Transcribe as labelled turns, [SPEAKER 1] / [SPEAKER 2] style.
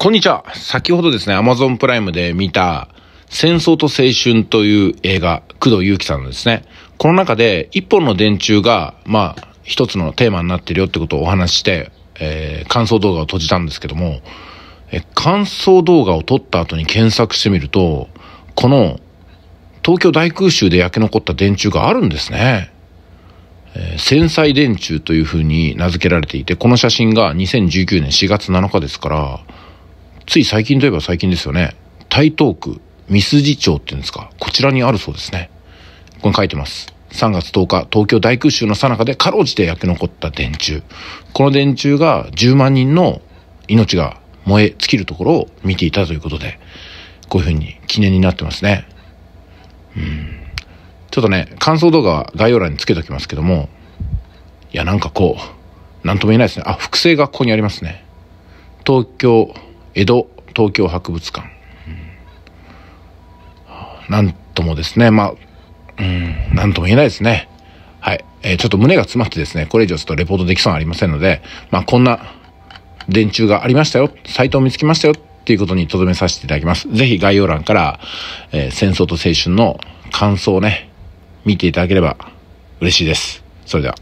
[SPEAKER 1] こんにちは。先ほどですね、アマゾンプライムで見た、戦争と青春という映画、工藤祐樹さんのですね、この中で一本の電柱が、まあ、一つのテーマになってるよってことをお話しして、えー、感想動画を閉じたんですけども、え感想動画を撮った後に検索してみると、この、東京大空襲で焼け残った電柱があるんですね。えー、繊細電柱という風に名付けられていて、この写真が2019年4月7日ですから、つい最近といえば最近ですよね。台東区三筋町っていうんですか。こちらにあるそうですね。ここに書いてます。3月10日、東京大空襲の最中でかろうじて焼け残った電柱。この電柱が10万人の命が燃え尽きるところを見ていたということで、こういうふうに記念になってますね。うん。ちょっとね、感想動画は概要欄につけときますけども、いや、なんかこう、なんとも言えないですね。あ、複製がここにありますね。東京江戸東京博物館、うん、なんともですねまあ、うん、なんとも言えないですねはい、えー、ちょっと胸が詰まってですねこれ以上ちょっとレポートできそうありませんのでまあこんな電柱がありましたよサイトを見つけましたよっていうことにとどめさせていただきます是非概要欄から、えー、戦争と青春の感想をね見ていただければ嬉しいですそれでは